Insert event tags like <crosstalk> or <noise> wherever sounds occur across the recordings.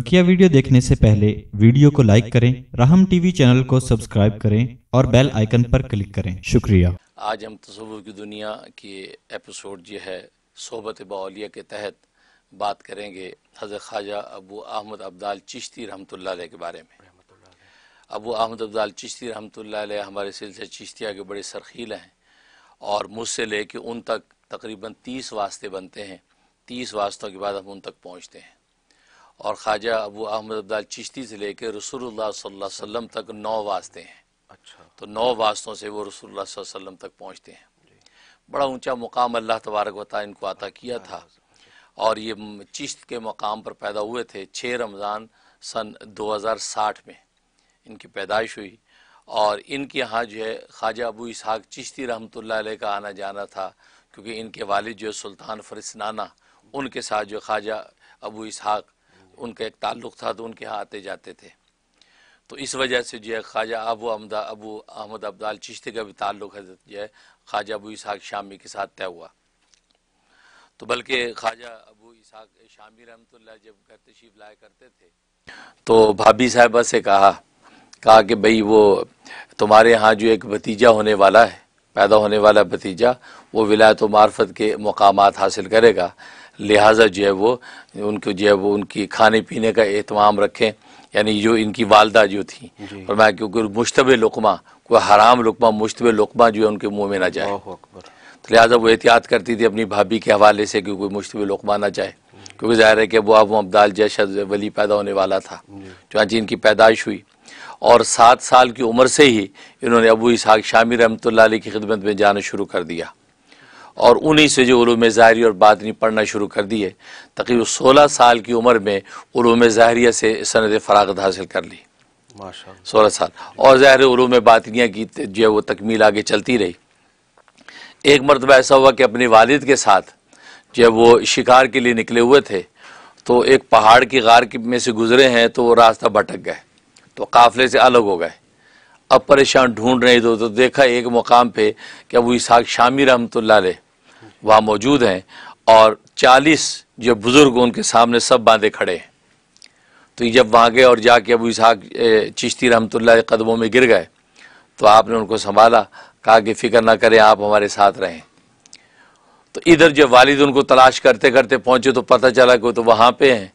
बकिया वीडियो देखने से पहले वीडियो को लाइक करें राहम टीवी चैनल को सब्सक्राइब करें और बेल आइकन पर क्लिक करें शुक्रिया आज हम तस्वुर की दुनिया के एपिसोड जो है सोबत बाउलिया के तहत बात करेंगे हज़रत ख्वाजा अबू अहमद अब्दाल चिश्ती रहमत के बारे में अबू अहमद अब्दाल चिश्ती रहमत हमारे सिलसिले चिश्तिया के बड़े सरखील हैं और मुझसे लेके उन तक तकरीबन तीस वास्ते बनते हैं तीस वास्तों के बाद हम उन तक पहुँचते हैं और ख्वाजा अबू अहमद अब्दाल चिश्ती से लेकर रसूल सल्लल्लाहु तक नौ वास्ते हैं अच्छा तो नौ वास्तों से वो रसूल सल्लम तक पहुँचते हैं बड़ा ऊंचा मुकाम अल्लाह तबारक वता इनको अता किया था हाँ, हाँ, हाँ। और ये चिश्त के मकाम पर पैदा हुए थे छः रमज़ान सन 2060 में इनकी पैदाइश हुई और इनके यहाँ जो है ख्वाजा अबू इसहाक चिश्ती रहमत का आना जाना था क्योंकि इनके वालिद जो है सुल्तान फरिसनाना उनके साथ जो ख्वाजा अबू इसहाक उनका एक ताल्लुक़ था तो उनके यहाँ आते जाते थे तो इस वजह से जो है ख्वाजा अबू अमदा अबू अहमद अब्दाल चिश्ती का भी ताल्लुक़ है जो है ख्वाजा अबू इसहाक शामी के साथ तय हुआ तो बल्कि ख्वाजा अबू इसहाक शामी रहमतुल्ला जब घर तशीफ लाया करते थे तो भाभी साहिबा से कहा कहा कि भाई वो तुम्हारे यहाँ जो एक भतीजा होने वाला है पैदा होने वाला भतीजा वो विलायत मार्फत के मकाम हासिल करेगा लिहाजा जो है वो उनको जो है वो उनकी खाने पीने का एहतमाम रखें यानी जो इनकी वालदा जो थी और मैं क्योंकि मुशतब लकमा कोई हराम लकमा मुशतब लकमा जो है उनके मुँह में ना जाए तो लिहाजा वो एहतियात करती थी अपनी भाभी के हवाले से कि कोई मुशतब लकमा ना जाए क्योंकि ज़ाहिर है कि वो अब अब्दाल जैशा वली पैदा होने वाला था चुनाची इनकी पैदाइश हुई और सात साल की उम्र से ही इन्होंने अबू इसहाक शामी रमत की खिदमत में जाना शुरू कर दिया और उन्हीं से जो उलूम ज़ाहरी और बातनी पढ़ना शुरू कर दिए तकरीब सोलह साल की उम्र में उलूम ज़ाहरिया से सनद फ़रागत हासिल कर ली सोलह साल और ज़ाहिर उलूम बातनिया की जो है वो तकमील आगे चलती रही एक मरतबा ऐसा हुआ कि अपने वालिद के साथ जब वो शिकार के लिए निकले हुए थे तो एक पहाड़ की गार में से गुजरे हैं तो वो रास्ता भटक गए तो काफ़िले से अलग हो गए अब परेशान ढूंढ रहे थे तो देखा एक मुकाम पे कि अबू इसहाक शामी रहमत वहाँ मौजूद हैं और चालीस जो बुज़ुर्ग उनके सामने सब बांधे खड़े हैं तो जब वहाँ गए और जाके अबू इसहाक चिश्ती रहमत कदमों में गिर गए तो आपने उनको संभाला कहा कि फ़िक्र ना करें आप हमारे साथ रहें तो इधर जब वालिद उनको तलाश करते करते पहुँचे तो पता चला कि वो तो वहाँ पर हैं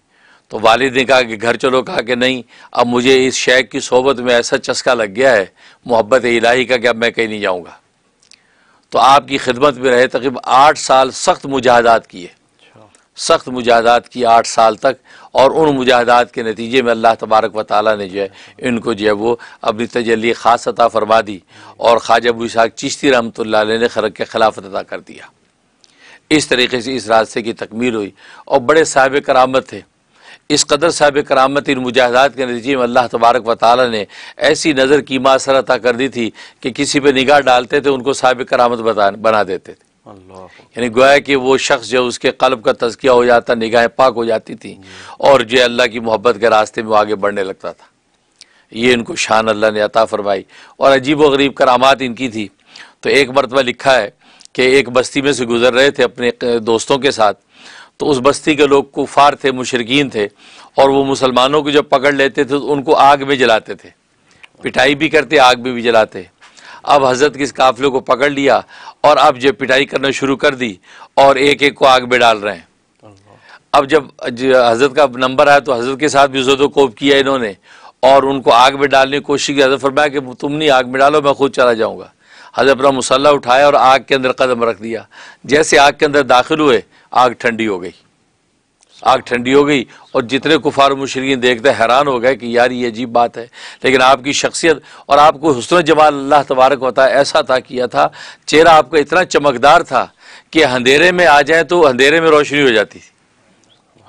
तो वालिद ने कहा कि घर चलो कहा कि नहीं अब मुझे इस शेख की सोबत में ऐसा चस्का लग गया है मोहब्बत इलाही का कि अब मैं कहीं नहीं जाऊँगा तो आपकी खिदमत में रहे तकरीब आठ साल सख्त मुजाहदात किए अच्छा। सख्त मुजाहदात की आठ साल तक और उन मुजाहदात के नतीजे में अल्लाह तबारक व ताली ने जो है इनको जो है वो अपनी तजली ख़ास अता फरमा दी और ख्वाजा बुसाक चिश्ती रहमत ने खरक के खिलाफत अदा कर दिया इस तरीके से इस रास्ते की तकमील हुई और बड़े साहब करामत थे इस कदर साहब करामत इन मुजाहदात के नतीजे में अल्लाह तबारक व ताली ने ऐसी नज़र की मासर अता कर दी थी कि किसी पर निगाह डालते थे उनको साहब करामत बता बना देते थे यानी गोया कि वो शख्स जो उसके कल्ब का तजकिया हो जाता निगाहें पाक हो जाती थी और जो अल्लाह की मोहब्बत के रास्ते में वो आगे बढ़ने लगता था ये इनको शान अल्लाह ने अता फरमाई और अजीब व गरीब करामात इनकी थी तो एक मरतबा लिखा है कि एक बस्ती में से गुजर रहे थे अपने दोस्तों के साथ तो उस बस्ती के लोग कुफार थे मुशरकिन थे और वो मुसलमानों को जब पकड़ लेते थे तो उनको आग में जलाते थे पिटाई भी करते आग में भी जलाते अब हज़रत के इस काफ़िले को पकड़ लिया और अब जब पिटाई करना शुरू कर दी और एक एक को आग में डाल रहे हैं अब जब हज़रत का नंबर आया तो हज़रत के साथ भी कोप किया इन्होंने और उनको आग में डालने की कोशिश की हजरत फरमाया कि तुम नहीं आग में डालो मैं खुद चला जाऊँगा हजरत अपना मुसल्ला उठाया और आग के अंदर कदम रख दिया जैसे आग के अंदर दाखिल हुए आग ठंडी हो गई आग ठंडी हो गई और जितने कुफार मुशरकिन देखते हैरान हो गए कि यार ये अजीब बात है लेकिन आपकी शख्सियत और आपको हसन जमाल अल्लाह तबारक होता ऐसा था किया था चेहरा आपका इतना चमकदार था कि अंधेरे में आ जाए तो अंधेरे में रोशनी हो जाती थी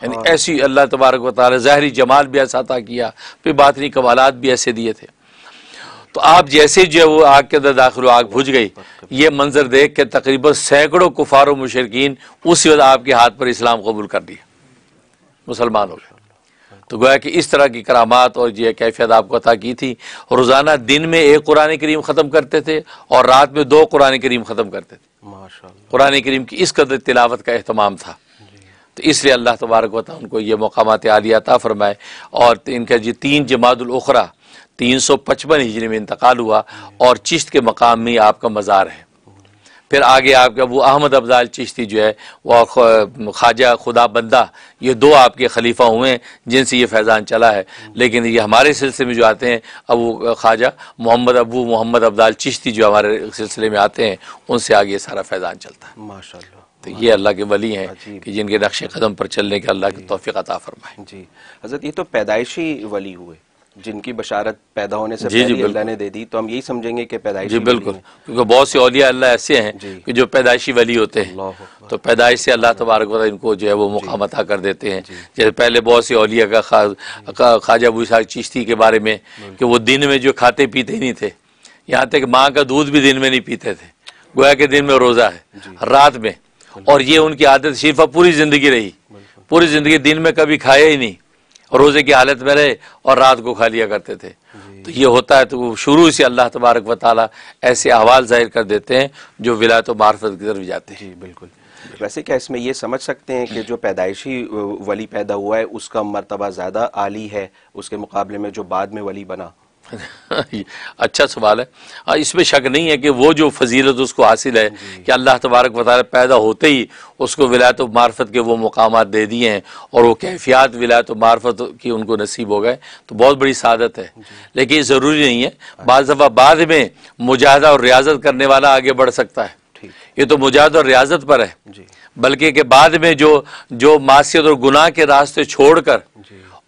यानी हाँ। ऐसी अल्लाह तबारक वाली ज़ाहरी जमाल भी ऐसा था किया फिर नहीं कवालत भी ऐसे दिए थे तो आप जैसे जो है वो आग के अंदर दाखिल आग भुज गई ये मंजर देख के तकरीबन सैकड़ों कुफार मुशरकिन उस वक्त आपके हाथ पर इस्लाम कबूल कर दिया मुसलमान हो गए तो गोया कि इस तरह की करामात और यह कैफियत आपको अता की थी रोज़ाना दिन में एक कुरान करीम ख़त्म करते थे और रात में दो कुरान करीम ख़त्म करते थे कुरान करीम की इस कदर तिलावत का अहतमाम था तो इसलिए अल्लाह तबारक वाता उनको ये मकामा आलिया था फ़रमाए और इनका जी तीन उखरा तीन सौ पचपन हिजरी में इंतकाल हुआ और चिश्त के मकाम में आपका मज़ार है फिर आगे आपके वो अहमद अफजाल चिश्ती जो है वह ख्वाजा खुदा बंदा ये दो आपके खलीफा हुए हैं जिनसे ये फैज़ान चला है लेकिन ये हमारे सिलसिले में जो आते हैं अबू ख्वाजा मोहम्मद अबू मोहम्मद अफजाल चिश्ती जो हमारे सिलसिले में आते हैं उनसे आगे ये सारा फैज़ान चलता है माशा तो ये अल्लाह के वली हैं कि जिनके नक्श कदम पर चलने के अल्लाह की तोफ़ी अता फरमाए जी हजरत ये तो पैदाइशी वली हुए जिनकी बशारत पैदा होने से जी जी अल्लाह ने दे दी तो हम यही समझेंगे कि पैदाइश जी बिल्कुल क्योंकि बहुत से औलिया अल्लाह ऐसे हैं कि जो पैदाइशी वली होते हैं तो पैदाइश से अल्लाह तबारक इनको जो है वो मुकाम अता कर देते हैं जैसे पहले बहुत से औलिया का ख्वाजा अबू चिश्ती के बारे में कि वो दिन में जो खाते पीते ही नहीं थे यहाँ तक माँ का दूध भी दिन में नहीं पीते थे गोया के दिन में रोज़ा है रात में और ये उनकी आदत शरीफा पूरी ज़िंदगी रही पूरी ज़िंदगी दिन में कभी खाया ही नहीं रोज़े की हालत में रहे और रात को खा लिया करते थे तो ये होता है तो वो शुरू से अल्लाह तबारक व ऐसे अहवाल जाहिर कर देते हैं जो विलायत मार्फत की तरफ जाते हैं जी बिल्कुल वैसे क्या इसमें ये समझ सकते हैं कि जो पैदाइशी वली पैदा हुआ है उसका मरतबा ज़्यादा आली है उसके मुकाबले में जो बाद में वली बना <laughs> अच्छा सवाल है हाँ, इसमें शक नहीं है कि वो जो फजीलत उसको हासिल है कि अल्लाह तबारक वाल पैदा होते ही उसको विलायत मार्फत के वो मकाम दे दिए हैं और वो कैफियात विलायत मार्फत की उनको नसीब हो गए तो बहुत बड़ी सादत है लेकिन ज़रूरी नहीं है बाद दफ़ा बाद में मुजाहदा और रियाजत करने वाला आगे बढ़ सकता है ये तो मुजाह और रियाजत पर है बल्कि के बाद में जो जो मासीत और गुनाह के रास्ते छोड़ कर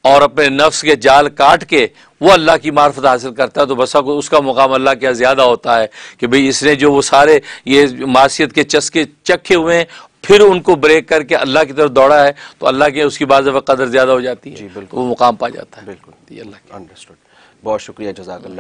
और अपने नफ्स के जाल काट के वो अल्लाह की मार्फत हासिल करता है तो बसा को उसका मुकाम अल्लाह के ज़्यादा होता है कि भाई इसने जो वो सारे ये मासीत के चस्के चखे हुए हैं फिर उनको ब्रेक करके अल्लाह की तरफ दौड़ा है तो अल्लाह के उसकी बाज़ कदर ज़्यादा हो जाती है जी बिल्कुल तो वो मुकाम पा जाता है बिल्कुल बहुत शुक्रिया जजाक